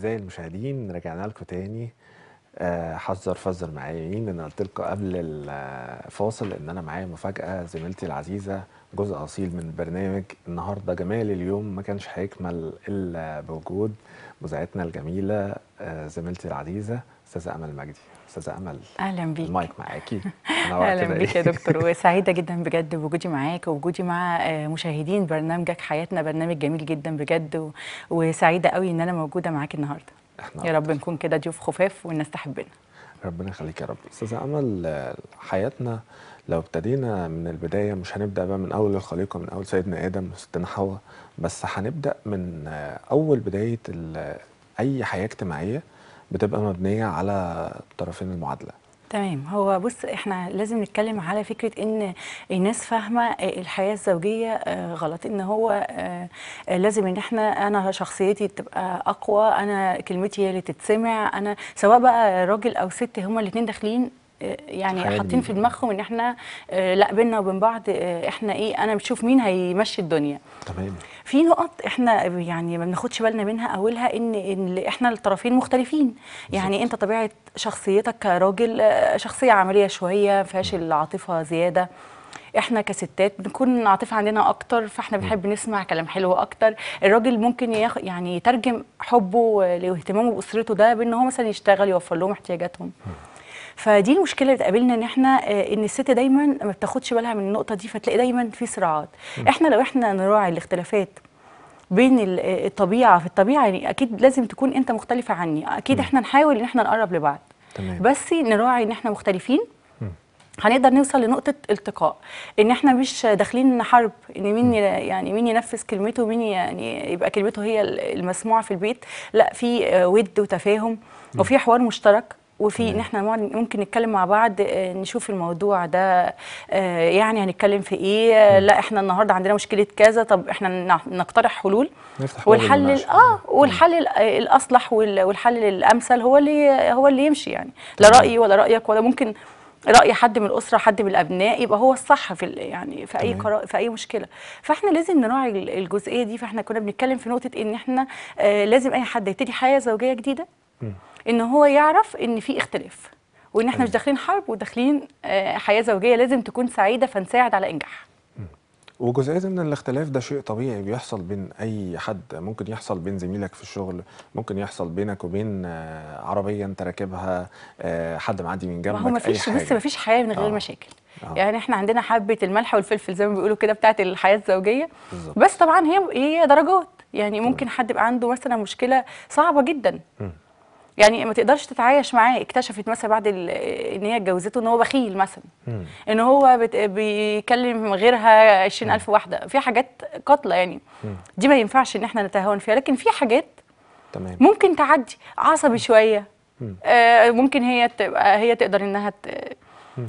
اعزائي المشاهدين رجعنا لكم تاني آه، حذر فذر معايا مين انا قلت لكم قبل الفاصل ان انا معايا مفاجاه زميلتي العزيزه جزء اصيل من برنامج النهارده جمال اليوم ما كانش هيكمل الا بوجود مذيعتنا الجميله آه، زميلتي العزيزه استاذه امل مجدي استاذه امل اهلا بيك المايك معاكي اهلا بيك يا دكتور وسعيده جدا بجد بوجودي معاك ووجودي مع آه، مشاهدين برنامجك حياتنا برنامج جميل جدا بجد وسعيده قوي ان انا موجوده معاك النهارده يا رب نكون كده ضيوف خفاف والناس تحبنا ربنا يخليك يا رب استاذه امل حياتنا لو ابتدينا من البدايه مش هنبدا بقى من اول الخليقه من اول سيدنا ادم وستنا حواء بس هنبدا من آه، اول بدايه اي حياه اجتماعيه بتبقى مبنيه على طرفين المعادله تمام هو بص احنا لازم نتكلم على فكره ان الناس فاهمه الحياه الزوجيه آه، غلط ان هو آه، آه، لازم ان احنا انا شخصيتي تبقى اقوى انا كلمتي هي اللي تتسمع انا سواء بقى راجل او ست هما الاثنين داخلين يعني حاطين في دماغهم ان احنا آه، لا بينا وبين بعض آه، احنا ايه انا بشوف مين هيمشي الدنيا تمام في نقط احنا يعني ما بناخدش بالنا منها اولها ان ان احنا الطرفين مختلفين يعني انت طبيعه شخصيتك كراجل آه، شخصيه عمليه شويه ما فيهاش العاطفه زياده احنا كستات بنكون عاطفه عندنا اكتر فاحنا بنحب نسمع كلام حلو اكتر الراجل ممكن ياخ يعني يترجم حبه واهتمامه باسرته ده بان هو مثلا يشتغل يوفر لهم احتياجاتهم فدي المشكله اللي بتقابلنا ان احنا آه، ان الست دايما ما بتاخدش بالها من النقطه دي فتلاقي دايما في صراعات احنا لو احنا نراعي الاختلافات بين آه، الطبيعه في الطبيعه يعني اكيد لازم تكون انت مختلفه عني اكيد احنا نحاول ان احنا نقرب لبعض تمام. بس نراعي ان احنا مختلفين هنقدر نوصل لنقطه التقاء ان احنا مش داخلين حرب ان مين يعني مين ينفذ كلمته ومين يعني يبقى كلمته هي المسموعه في البيت لا في آه، ود وتفاهم وفي حوار مشترك وفي ان احنا ممكن نتكلم مع بعض آه، نشوف الموضوع ده آه، يعني هنتكلم في ايه آه، لا احنا النهارده عندنا مشكله كذا طب احنا نقترح حلول والحل اه والحل الاصلح والحل الامثل هو اللي هو اللي يمشي يعني لا رايي ولا رايك ولا ممكن راي حد من الاسره حد من الابناء يبقى هو الصح في يعني في اي قرار في اي مشكله فاحنا لازم نراعي الجزئيه دي فاحنا كنا بنتكلم في نقطه ان احنا آه لازم اي حد يبتدي حياه زوجيه جديده ان هو يعرف ان في اختلاف وان احنا مش أيوة. داخلين حرب وداخلين آه، حياه زوجيه لازم تكون سعيده فنساعد على انجاح وجزئيه ان الاختلاف ده شيء طبيعي بيحصل بين اي حد ممكن يحصل بين زميلك في الشغل ممكن يحصل بينك وبين آه، عربيه انت راكبها آه، حد معدي من جنبك ما هو مفيش بس مفيش حياه من غير آه. مشاكل آه. يعني احنا عندنا حبه الملح والفلفل زي ما بيقولوا كده بتاعه الحياه الزوجيه بالزبط. بس طبعا هي هي درجات يعني ممكن حد يبقى عنده مثلا مشكله صعبه جدا م. يعني ما تقدرش تتعايش معاه اكتشفت مثلا بعد ان هي اتجوزته ان هو بخيل مثلا ان هو بت... بيكلم غيرها 20000 واحده في حاجات قاتله يعني دي ما ينفعش ان احنا نتهاون فيها لكن في حاجات تمام ممكن تعدي عصبي شويه آه ممكن هي تبقى هي تقدر انها ت...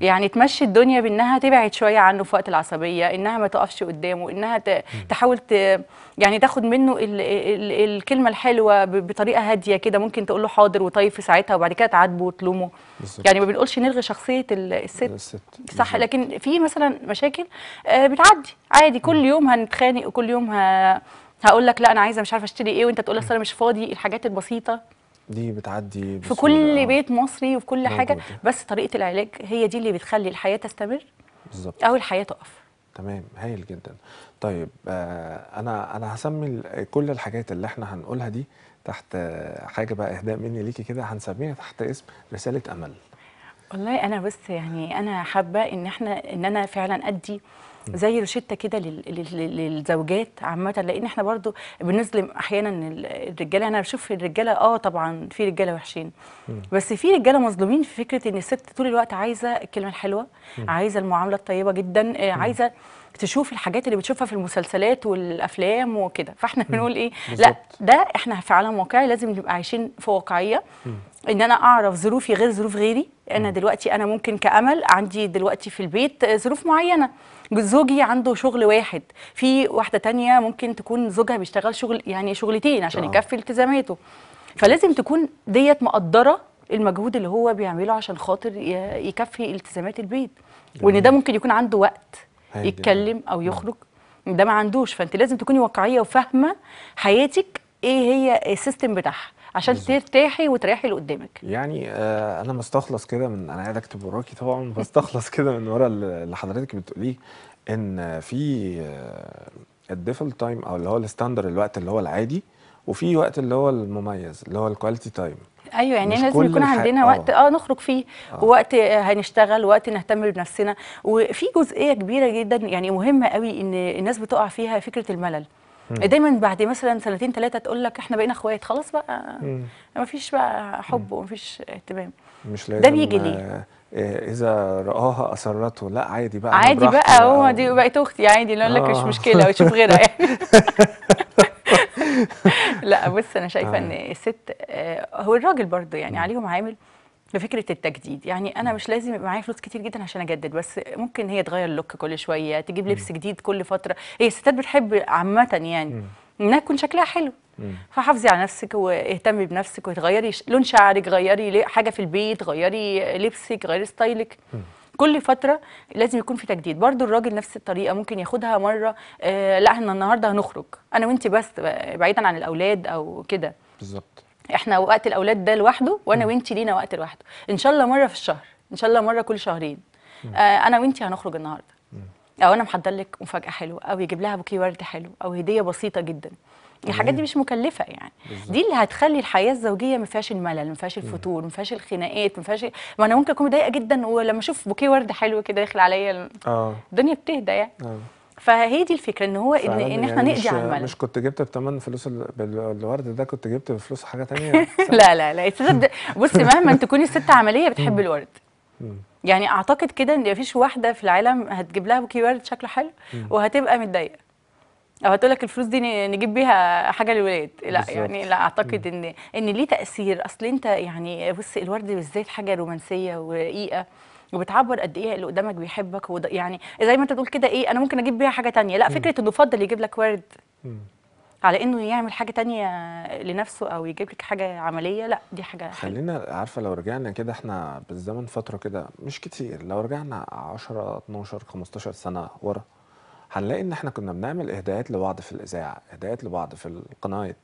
يعني تمشي الدنيا بانها تبعد شويه عنه في وقت العصبيه انها ما تقفش قدامه انها تحاول ت... يعني تاخد منه ال... ال... الكلمه الحلوه بطريقه هاديه كده ممكن تقول له حاضر وطيب في ساعتها وبعد كده تعاتبه وتلومه يعني ما بنقولش نلغي شخصيه الست, الست. صح بالزبط. لكن في مثلا مشاكل آه، بتعدي عادي كل يوم هنتخانق وكل يوم ه... هقول لك لا انا عايزه مش عارفه اشتري ايه وانت تقول لي انا مش فاضي الحاجات البسيطه دي بتعدي في كل آه. بيت مصري وفي كل حاجه بس طريقه العلاج هي دي اللي بتخلي الحياه تستمر بالظبط او الحياه تقف تمام هايل جدا طيب آه انا انا هسمي كل الحاجات اللي احنا هنقولها دي تحت آه، حاجه بقى اهداء مني ليكي كده هنسميها تحت اسم رساله امل والله انا بس يعني انا حابه ان احنا ان انا فعلا ادي زي روشته كده للزوجات عامه لان احنا برضو بنظلم احيانا الرجاله انا بشوف الرجاله اه طبعا في رجاله وحشين بس في رجاله مظلومين في فكره ان الست طول الوقت عايزه الكلمه الحلوه عايزه المعامله الطيبه جدا آه، عايزه تشوف الحاجات اللي بتشوفها في المسلسلات والافلام وكده فاحنا بنقول ايه لا ده احنا في عالم واقعي لازم نبقى عايشين في واقعيه ان انا اعرف ظروفي غير ظروف غيري انا دلوقتي انا ممكن كامل عندي دلوقتي في البيت ظروف معينه زوجي عنده شغل واحد في واحده تانية ممكن تكون زوجها بيشتغل شغل يعني شغلتين عشان آه. يكفي التزاماته فلازم تكون ديت مقدره المجهود اللي هو بيعمله عشان خاطر يكفي التزامات البيت وان ده ممكن يكون عنده وقت يتكلم او يخرج ده ما عندوش فانت لازم تكوني واقعيه وفاهمه حياتك ايه هي السيستم بتاعها عشان بالزبط. ترتاحي وتريحي اللي قدامك يعني آه، انا مستخلص كده من انا قاعد اكتب وراكي طبعا بستخلص كده من ورا اللي حضرتك بتقوليه ان في الديفل الديفولت تايم او اللي هو الستاندر الوقت اللي هو العادي وفي وقت اللي هو المميز اللي هو الكواليتي تايم ايوه يعني لازم يكون عندنا الحق. آه. وقت اه نخرج فيه أوه. ووقت آه، هنشتغل ووقت نهتم بنفسنا وفي جزئيه كبيره جدا يعني مهمه قوي ان الناس بتقع فيها فكره الملل دايما بعد مثلا سنتين ثلاثه تقول لك احنا بقينا اخوات خلاص بقى ما فيش بقى حب وما فيش اهتمام مش لازم ده بيجي ليه آه، آه، اذا راها اصرته لا عادي بقى عادي بقى هو دي بقت اختي عادي اللي اقول لك مش آه. مشكله وتشوف غيرها يعني لا بص انا شايفه ان الست هو الراجل برضه يعني عليهم عامل بفكره التجديد يعني انا مش لازم يبقى معايا فلوس كتير جدا عشان اجدد بس ممكن هي تغير اللوك كل شويه تجيب لبس جديد كل فتره هي الستات بتحب عامه يعني انها تكون شكلها حلو فحافظي على نفسك واهتمي بنفسك وتغيري لون شعرك غيري حاجه في البيت غيري لبسك غيري ستايلك كل فتره لازم يكون في تجديد برضو الراجل نفس الطريقه ممكن ياخدها مره آه لا احنا النهارده هنخرج انا وانت بس بعيدا عن الاولاد او كده بالظبط احنا وقت الاولاد ده لوحده وانا وانت لينا وقت لوحده ان شاء الله مره في الشهر ان شاء الله مره كل شهرين آه انا وانت هنخرج النهارده او انا محضر لك مفاجاه حلوه او يجيب لها بوكيه ورد حلو او هديه بسيطه جدا الحاجات دي مش مكلفه يعني بالزبط. دي اللي هتخلي الحياه الزوجيه ما فيهاش الملل ما فيهاش الفتور ما فيهاش الخناقات ما فيهاش ما انا ممكن اكون مضايقه جدا ولما اشوف بوكيه ورد حلو كده داخل عليا آه. الدنيا بتهدى يعني أوه. فهي دي الفكره ان هو ان, إن احنا يعني نقضي على الملل مش كنت جبت بثمن فلوس الورد ده كنت جبت بفلوس حاجه ثانيه لا لا لا بصي مهما تكوني الست عمليه بتحب الورد يعني اعتقد كده ان مفيش واحده في العالم هتجيب لها بوكي ورد شكله حلو وهتبقى متضايقه او هتقول لك الفلوس دي نجيب بيها حاجه للولاد لا بالزبط. يعني لا اعتقد ان ان ليه تاثير اصل انت يعني بص الورد بالذات حاجه رومانسيه ورقيقه وبتعبر قد ايه اللي قدامك بيحبك وده يعني زي ما انت بتقول كده ايه انا ممكن اجيب بيها حاجه ثانيه لا فكره انه فضل يجيب لك ورد على انه يعمل حاجه ثانيه لنفسه او يجيب لك حاجه عمليه لا دي حاجه خلينا عارفه لو رجعنا كده احنا بالزمن فتره كده مش كتير لو رجعنا 10 12 15 سنه ورا هنلاقي ان احنا كنا بنعمل اهداءات لبعض في الاذاعه اهداءات لبعض في القناه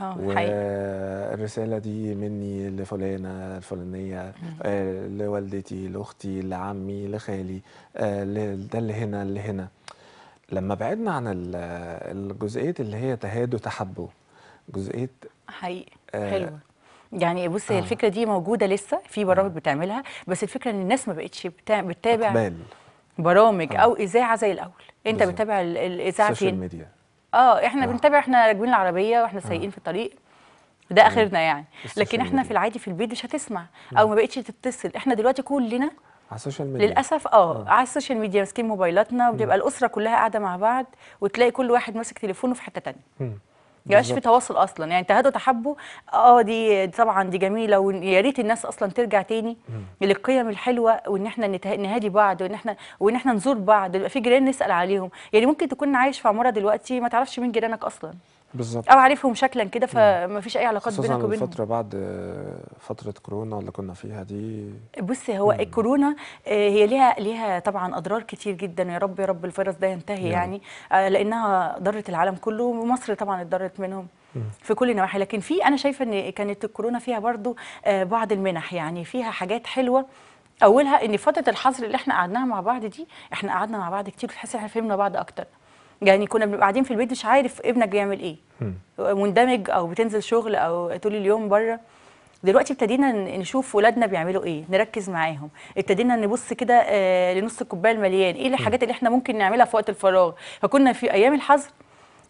اه، والرساله دي مني لفلانه الفلانيه آه، لوالدتي لاختي لعمي لخالي آه، ده اللي هنا اللي هنا لما بعدنا عن الجزئيه اللي هي تهادوا تحبوا جزئيه حقيقي آه حلوه يعني بص آه. الفكره دي موجوده لسه في برامج بتعملها بس الفكره ان الناس ما بقتش بتتابع أقبال. برامج آه. او اذاعه زي الاول انت بتتابع الاذاعه فين السوشيال ميديا اه احنا آه. بنتابع احنا راكبين العربيه واحنا آه. سايقين في الطريق ده آه. اخرنا يعني لكن احنا يعني. في العادي في البيت مش هتسمع او ما بقتش تتصل احنا دلوقتي كلنا على السوشيال ميديا للاسف اه على السوشيال ميديا ماسكين موبايلاتنا وبتبقى الاسره كلها قاعده مع بعض وتلاقي كل واحد ماسك تليفونه في حته ثانيه يبقاش في تواصل اصلا يعني تهادوا تحبوا اه دي طبعا دي جميله ويا ريت الناس اصلا ترجع تاني للقيم الحلوه وان احنا نهادي بعض وان احنا وان احنا نزور بعض يبقى في جيران نسال عليهم يعني ممكن تكون عايش في عماره دلوقتي ما تعرفش مين جيرانك اصلا بالظبط او عارفهم شكلا كده فما فيش اي علاقات بينك وبينهم الفتره بعد فتره كورونا اللي كنا فيها دي بص هو مم. الكورونا آه، هي ليها ليها طبعا اضرار كتير جدا يا رب يا رب الفيروس ده ينتهي يعني, يعني لانها ضرت العالم كله ومصر طبعا اتضرت منهم في كل النواحي لكن في انا شايفه ان كانت الكورونا فيها برضو آه، بعض المنح يعني فيها حاجات حلوه اولها ان فتره الحظر اللي احنا قعدناها مع بعض دي احنا قعدنا مع بعض كتير وتحس احنا فهمنا بعض اكتر يعني كنا بنبقى قاعدين في البيت مش عارف ابنك بيعمل ايه مندمج او بتنزل شغل او طول اليوم بره دلوقتي ابتدينا نشوف ولادنا بيعملوا ايه نركز معاهم ابتدينا نبص كده آه، لنص الكوبايه المليان ايه الحاجات اللي احنا ممكن نعملها في وقت الفراغ فكنا في ايام الحظر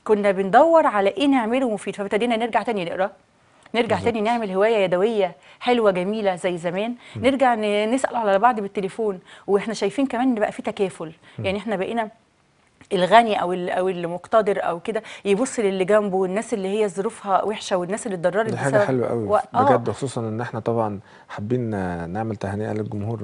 كنا بندور على ايه نعمله مفيد فابتدينا نرجع تاني نقرا نرجع بالزبط. تاني نعمل هوايه يدويه حلوه جميله زي زمان م. نرجع نسال على بعض بالتليفون واحنا شايفين كمان ان بقى في تكافل م. يعني احنا بقينا الغني او او المقتدر او كده يبص للي جنبه والناس اللي هي ظروفها وحشه والناس اللي اتضررت بسبب حاجه حلوه قوي و... آه. بجد خصوصا ان احنا طبعا حابين نعمل تهنئه للجمهور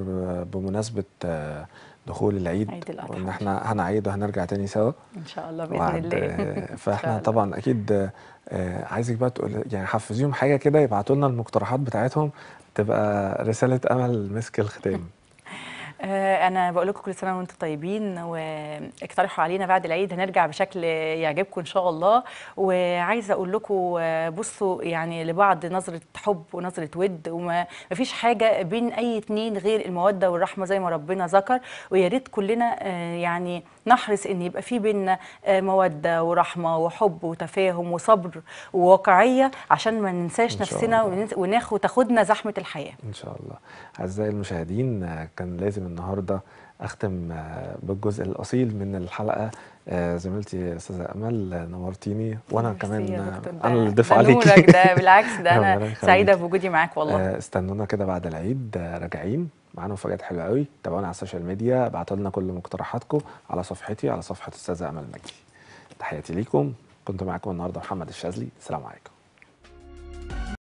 بمناسبه آه، دخول العيد عيد الاضحى وان احنا هنعيد وهنرجع تاني سوا ان شاء الله باذن الله فاحنا الله. طبعا اكيد آه، عايزك بقى تقول يعني حفزيهم حاجه كده يبعتوا لنا المقترحات بتاعتهم تبقى رساله امل مسك الختام آه، انا بقول لكم كل سنه وانتم طيبين واقترحوا علينا بعد العيد هنرجع بشكل يعجبكم ان شاء الله وعايزه اقول لكم آه، بصوا يعني لبعض نظره حب ونظره ود وما فيش حاجه بين اي اتنين غير الموده والرحمه زي ما ربنا ذكر ويا ريت كلنا آه، يعني نحرص ان يبقى في بيننا موده ورحمه وحب وتفاهم وصبر وواقعيه عشان ما ننساش نفسنا وناخد تاخدنا زحمه الحياه ان شاء الله اعزائي المشاهدين كان لازم النهارده اختم آه، بالجزء الاصيل من الحلقه آه، زميلتي استاذه امل آه، نورتيني وانا كمان انا اللي ضيف عليك ده بالعكس ده انا سعيده بوجودي معاك والله استنونا كده بعد العيد راجعين معانا مفاجات حلوه قوي تابعونا على السوشيال ميديا ابعتوا لنا كل مقترحاتكم على صفحتي على صفحه استاذه امل مجدي تحياتي ليكم كنت معاكم النهارده محمد الشاذلي سلام عليكم